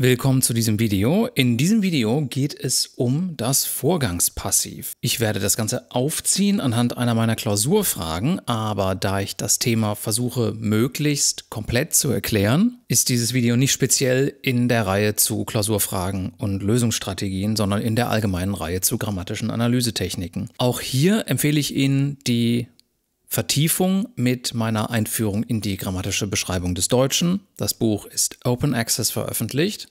Willkommen zu diesem Video. In diesem Video geht es um das Vorgangspassiv. Ich werde das Ganze aufziehen anhand einer meiner Klausurfragen, aber da ich das Thema versuche möglichst komplett zu erklären, ist dieses Video nicht speziell in der Reihe zu Klausurfragen und Lösungsstrategien, sondern in der allgemeinen Reihe zu grammatischen Analysetechniken. Auch hier empfehle ich Ihnen die Vertiefung mit meiner Einführung in die grammatische Beschreibung des Deutschen. Das Buch ist Open Access veröffentlicht.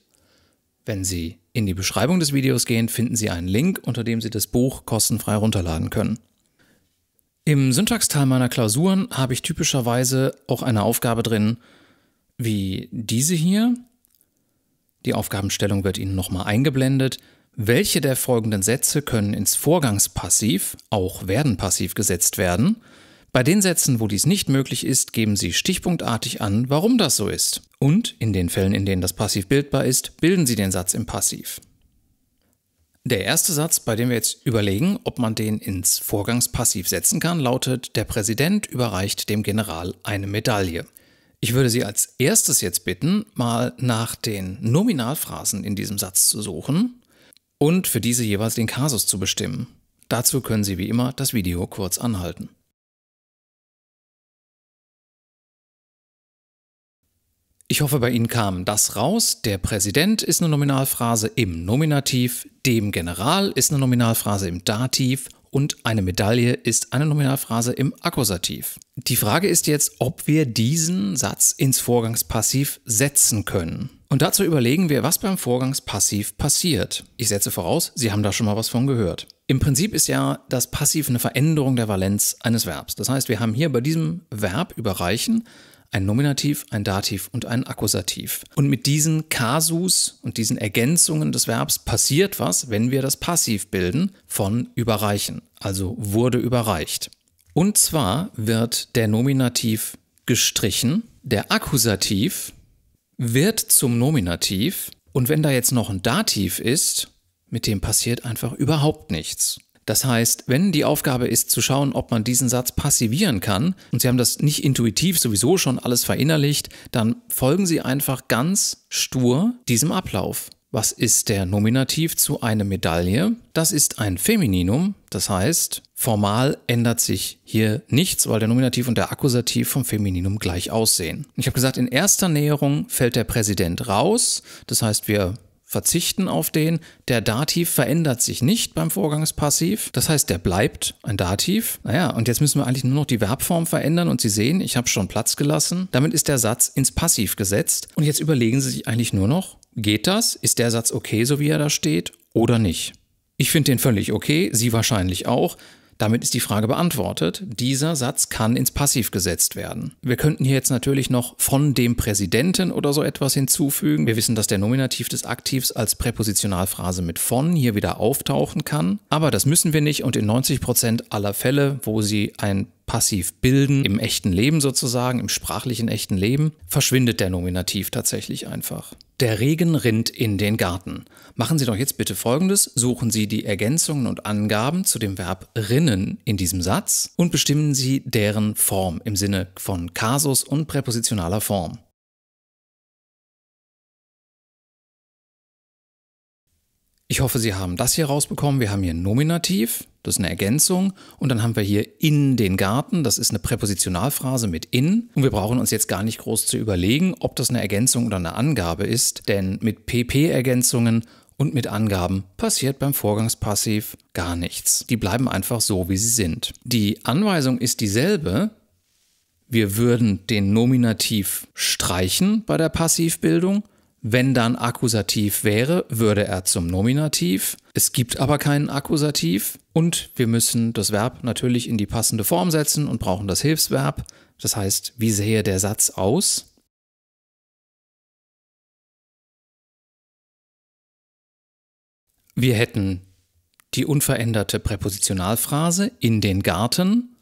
Wenn Sie in die Beschreibung des Videos gehen, finden Sie einen Link, unter dem Sie das Buch kostenfrei runterladen können. Im Syntaxteil meiner Klausuren habe ich typischerweise auch eine Aufgabe drin, wie diese hier. Die Aufgabenstellung wird Ihnen nochmal eingeblendet. Welche der folgenden Sätze können ins Vorgangspassiv, auch werden passiv gesetzt werden? Bei den Sätzen, wo dies nicht möglich ist, geben Sie stichpunktartig an, warum das so ist. Und in den Fällen, in denen das Passiv bildbar ist, bilden Sie den Satz im Passiv. Der erste Satz, bei dem wir jetzt überlegen, ob man den ins Vorgangspassiv setzen kann, lautet, der Präsident überreicht dem General eine Medaille. Ich würde Sie als erstes jetzt bitten, mal nach den Nominalphrasen in diesem Satz zu suchen und für diese jeweils den Kasus zu bestimmen. Dazu können Sie wie immer das Video kurz anhalten. Ich hoffe, bei Ihnen kam das raus. Der Präsident ist eine Nominalphrase im Nominativ, dem General ist eine Nominalphrase im Dativ und eine Medaille ist eine Nominalphrase im Akkusativ. Die Frage ist jetzt, ob wir diesen Satz ins Vorgangspassiv setzen können. Und dazu überlegen wir, was beim Vorgangspassiv passiert. Ich setze voraus, Sie haben da schon mal was von gehört. Im Prinzip ist ja das Passiv eine Veränderung der Valenz eines Verbs. Das heißt, wir haben hier bei diesem Verb überreichen ein Nominativ, ein Dativ und ein Akkusativ. Und mit diesen Kasus und diesen Ergänzungen des Verbs passiert was, wenn wir das Passiv bilden von überreichen, also wurde überreicht. Und zwar wird der Nominativ gestrichen, der Akkusativ wird zum Nominativ und wenn da jetzt noch ein Dativ ist, mit dem passiert einfach überhaupt nichts. Das heißt, wenn die Aufgabe ist zu schauen, ob man diesen Satz passivieren kann, und Sie haben das nicht intuitiv sowieso schon alles verinnerlicht, dann folgen Sie einfach ganz stur diesem Ablauf. Was ist der Nominativ zu einer Medaille? Das ist ein Femininum, das heißt, formal ändert sich hier nichts, weil der Nominativ und der Akkusativ vom Femininum gleich aussehen. Ich habe gesagt, in erster Näherung fällt der Präsident raus, das heißt, wir verzichten auf den. Der Dativ verändert sich nicht beim Vorgangspassiv. Das heißt, der bleibt ein Dativ. Naja, und jetzt müssen wir eigentlich nur noch die Verbform verändern und Sie sehen, ich habe schon Platz gelassen. Damit ist der Satz ins Passiv gesetzt. Und jetzt überlegen Sie sich eigentlich nur noch, geht das? Ist der Satz okay, so wie er da steht? Oder nicht? Ich finde den völlig okay, Sie wahrscheinlich auch. Damit ist die Frage beantwortet. Dieser Satz kann ins Passiv gesetzt werden. Wir könnten hier jetzt natürlich noch von dem Präsidenten oder so etwas hinzufügen. Wir wissen, dass der Nominativ des Aktivs als Präpositionalphrase mit von hier wieder auftauchen kann. Aber das müssen wir nicht und in 90% aller Fälle, wo sie ein Passiv bilden, im echten Leben sozusagen, im sprachlichen echten Leben, verschwindet der Nominativ tatsächlich einfach. Der Regen rinnt in den Garten. Machen Sie doch jetzt bitte Folgendes. Suchen Sie die Ergänzungen und Angaben zu dem Verb rinnen in diesem Satz und bestimmen Sie deren Form im Sinne von Kasus und präpositionaler Form. Ich hoffe, Sie haben das hier rausbekommen. Wir haben hier Nominativ, das ist eine Ergänzung. Und dann haben wir hier in den Garten, das ist eine Präpositionalphrase mit in. Und wir brauchen uns jetzt gar nicht groß zu überlegen, ob das eine Ergänzung oder eine Angabe ist. Denn mit PP-Ergänzungen und mit Angaben passiert beim Vorgangspassiv gar nichts. Die bleiben einfach so, wie sie sind. Die Anweisung ist dieselbe. Wir würden den Nominativ streichen bei der Passivbildung wenn dann Akkusativ wäre, würde er zum Nominativ. Es gibt aber keinen Akkusativ und wir müssen das Verb natürlich in die passende Form setzen und brauchen das Hilfsverb. Das heißt, wie sähe der Satz aus? Wir hätten die unveränderte Präpositionalphrase in den Garten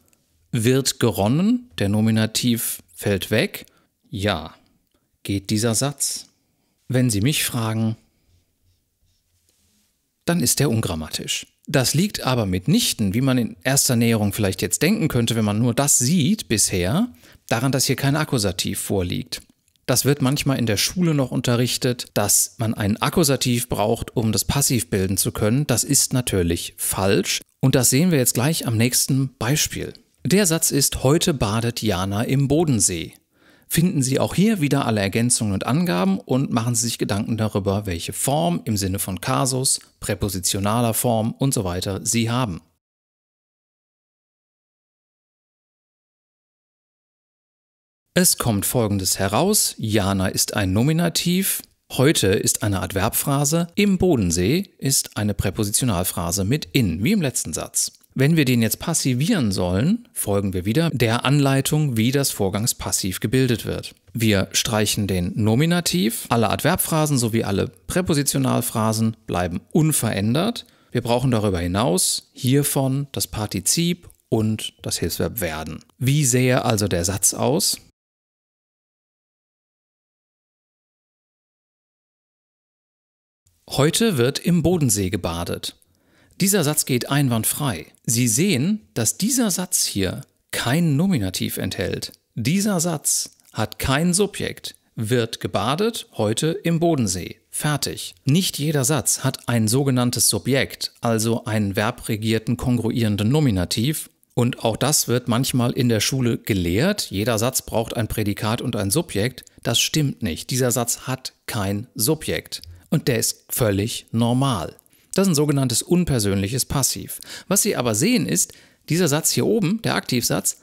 wird geronnen, der Nominativ fällt weg. Ja, geht dieser Satz. Wenn Sie mich fragen, dann ist er ungrammatisch. Das liegt aber mitnichten, wie man in erster Näherung vielleicht jetzt denken könnte, wenn man nur das sieht bisher, daran, dass hier kein Akkusativ vorliegt. Das wird manchmal in der Schule noch unterrichtet, dass man einen Akkusativ braucht, um das Passiv bilden zu können. Das ist natürlich falsch und das sehen wir jetzt gleich am nächsten Beispiel. Der Satz ist, heute badet Jana im Bodensee finden Sie auch hier wieder alle Ergänzungen und Angaben und machen Sie sich Gedanken darüber, welche Form im Sinne von Kasus, präpositionaler Form und so weiter Sie haben. Es kommt folgendes heraus: Jana ist ein Nominativ, heute ist eine Adverbphrase, im Bodensee ist eine Präpositionalphrase mit in, wie im letzten Satz. Wenn wir den jetzt passivieren sollen, folgen wir wieder der Anleitung, wie das Vorgangspassiv gebildet wird. Wir streichen den Nominativ, alle Adverbphrasen sowie alle Präpositionalphrasen bleiben unverändert. Wir brauchen darüber hinaus hiervon das Partizip und das Hilfsverb werden. Wie sähe also der Satz aus? Heute wird im Bodensee gebadet. Dieser Satz geht einwandfrei. Sie sehen, dass dieser Satz hier kein Nominativ enthält. Dieser Satz hat kein Subjekt, wird gebadet heute im Bodensee. Fertig. Nicht jeder Satz hat ein sogenanntes Subjekt, also einen verbregierten kongruierenden Nominativ. Und auch das wird manchmal in der Schule gelehrt. Jeder Satz braucht ein Prädikat und ein Subjekt. Das stimmt nicht. Dieser Satz hat kein Subjekt. Und der ist völlig normal. Das ist ein sogenanntes unpersönliches Passiv. Was Sie aber sehen ist, dieser Satz hier oben, der Aktivsatz,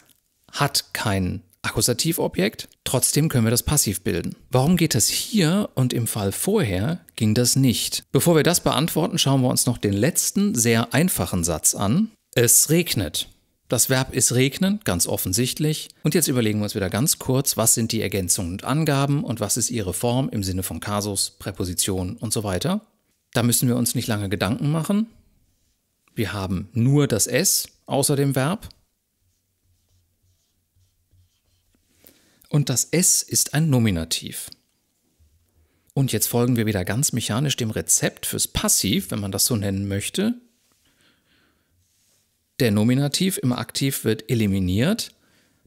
hat kein Akkusativobjekt, trotzdem können wir das Passiv bilden. Warum geht das hier und im Fall vorher ging das nicht? Bevor wir das beantworten, schauen wir uns noch den letzten, sehr einfachen Satz an. Es regnet. Das Verb ist regnen, ganz offensichtlich. Und jetzt überlegen wir uns wieder ganz kurz, was sind die Ergänzungen und Angaben und was ist ihre Form im Sinne von Kasus, Präposition und so weiter. Da müssen wir uns nicht lange Gedanken machen. Wir haben nur das S außer dem Verb. Und das S ist ein Nominativ. Und jetzt folgen wir wieder ganz mechanisch dem Rezept fürs Passiv, wenn man das so nennen möchte. Der Nominativ im Aktiv wird eliminiert,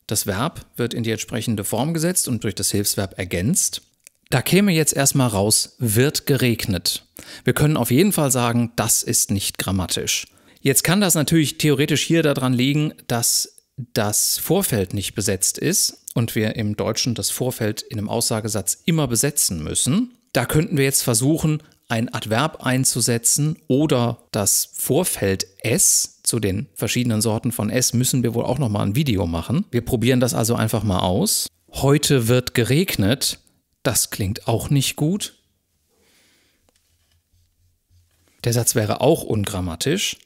das Verb wird in die entsprechende Form gesetzt und durch das Hilfsverb ergänzt. Da käme jetzt erstmal raus, wird geregnet. Wir können auf jeden Fall sagen, das ist nicht grammatisch. Jetzt kann das natürlich theoretisch hier daran liegen, dass das Vorfeld nicht besetzt ist und wir im Deutschen das Vorfeld in einem Aussagesatz immer besetzen müssen. Da könnten wir jetzt versuchen, ein Adverb einzusetzen oder das Vorfeld S zu den verschiedenen Sorten von S müssen wir wohl auch nochmal ein Video machen. Wir probieren das also einfach mal aus. Heute wird geregnet das klingt auch nicht gut. Der Satz wäre auch ungrammatisch.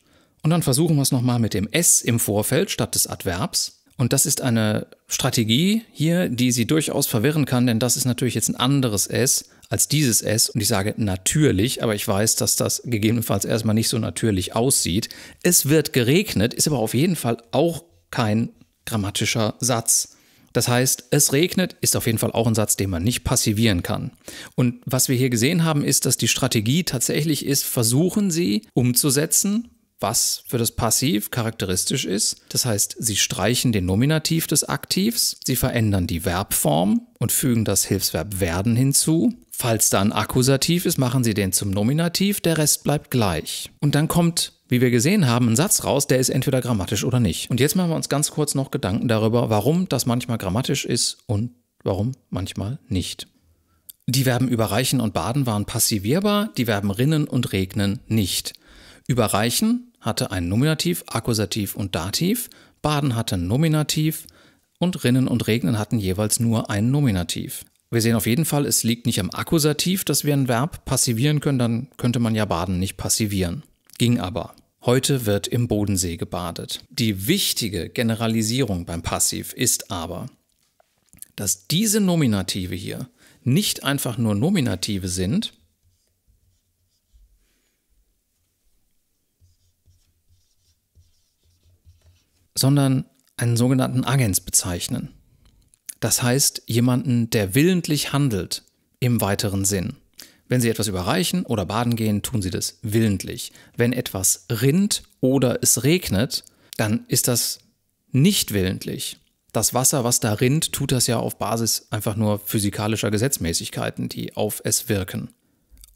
Und dann versuchen wir es nochmal mit dem S im Vorfeld statt des Adverbs. Und das ist eine Strategie hier, die Sie durchaus verwirren kann, denn das ist natürlich jetzt ein anderes S als dieses S. Und ich sage natürlich, aber ich weiß, dass das gegebenenfalls erstmal nicht so natürlich aussieht. Es wird geregnet, ist aber auf jeden Fall auch kein grammatischer Satz. Das heißt, es regnet ist auf jeden Fall auch ein Satz, den man nicht passivieren kann. Und was wir hier gesehen haben, ist, dass die Strategie tatsächlich ist, versuchen sie umzusetzen, was für das Passiv charakteristisch ist. Das heißt, sie streichen den Nominativ des Aktivs, sie verändern die Verbform und fügen das Hilfsverb werden hinzu. Falls da ein Akkusativ ist, machen sie den zum Nominativ, der Rest bleibt gleich. Und dann kommt wie wir gesehen haben, einen Satz raus, der ist entweder grammatisch oder nicht. Und jetzt machen wir uns ganz kurz noch Gedanken darüber, warum das manchmal grammatisch ist und warum manchmal nicht. Die Verben überreichen und baden waren passivierbar, die Verben rinnen und regnen nicht. Überreichen hatte einen Nominativ, Akkusativ und Dativ, baden hatte einen Nominativ und rinnen und regnen hatten jeweils nur einen Nominativ. Wir sehen auf jeden Fall, es liegt nicht am Akkusativ, dass wir ein Verb passivieren können, dann könnte man ja baden nicht passivieren. Ging aber. Heute wird im Bodensee gebadet. Die wichtige Generalisierung beim Passiv ist aber, dass diese Nominative hier nicht einfach nur Nominative sind, sondern einen sogenannten Agens bezeichnen. Das heißt jemanden, der willentlich handelt im weiteren Sinn. Wenn Sie etwas überreichen oder baden gehen, tun Sie das willentlich. Wenn etwas rinnt oder es regnet, dann ist das nicht willentlich. Das Wasser, was da rinnt, tut das ja auf Basis einfach nur physikalischer Gesetzmäßigkeiten, die auf es wirken.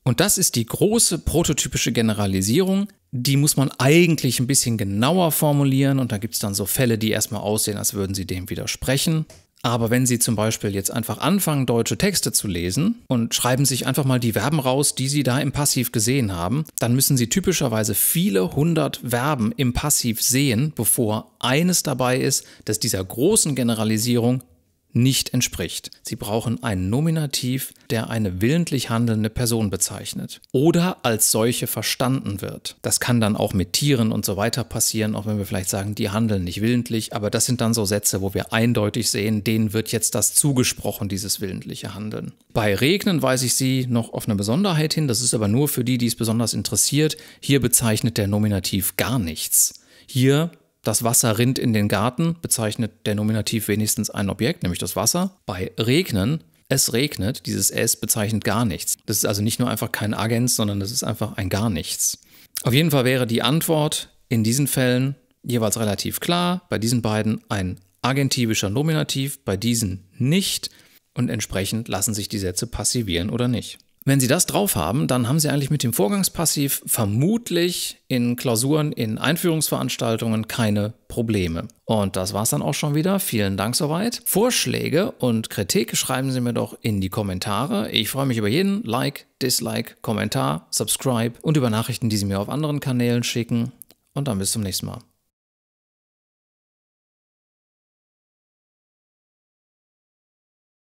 Und das ist die große prototypische Generalisierung. Die muss man eigentlich ein bisschen genauer formulieren und da gibt es dann so Fälle, die erstmal aussehen, als würden sie dem widersprechen. Aber wenn Sie zum Beispiel jetzt einfach anfangen, deutsche Texte zu lesen und schreiben sich einfach mal die Verben raus, die Sie da im Passiv gesehen haben, dann müssen Sie typischerweise viele hundert Verben im Passiv sehen, bevor eines dabei ist, das dieser großen Generalisierung nicht entspricht. Sie brauchen einen Nominativ, der eine willentlich handelnde Person bezeichnet oder als solche verstanden wird. Das kann dann auch mit Tieren und so weiter passieren, auch wenn wir vielleicht sagen, die handeln nicht willentlich, aber das sind dann so Sätze, wo wir eindeutig sehen, denen wird jetzt das zugesprochen, dieses willentliche Handeln. Bei Regnen weise ich Sie noch auf eine Besonderheit hin, das ist aber nur für die, die es besonders interessiert. Hier bezeichnet der Nominativ gar nichts. Hier das Wasser rinnt in den Garten, bezeichnet der Nominativ wenigstens ein Objekt, nämlich das Wasser. Bei regnen, es regnet, dieses es bezeichnet gar nichts. Das ist also nicht nur einfach kein Agens, sondern das ist einfach ein gar nichts. Auf jeden Fall wäre die Antwort in diesen Fällen jeweils relativ klar, bei diesen beiden ein agentivischer Nominativ, bei diesen nicht und entsprechend lassen sich die Sätze passivieren oder nicht. Wenn Sie das drauf haben, dann haben Sie eigentlich mit dem Vorgangspassiv vermutlich in Klausuren, in Einführungsveranstaltungen keine Probleme. Und das war's dann auch schon wieder. Vielen Dank soweit. Vorschläge und Kritik schreiben Sie mir doch in die Kommentare. Ich freue mich über jeden Like, Dislike, Kommentar, Subscribe und über Nachrichten, die Sie mir auf anderen Kanälen schicken. Und dann bis zum nächsten Mal.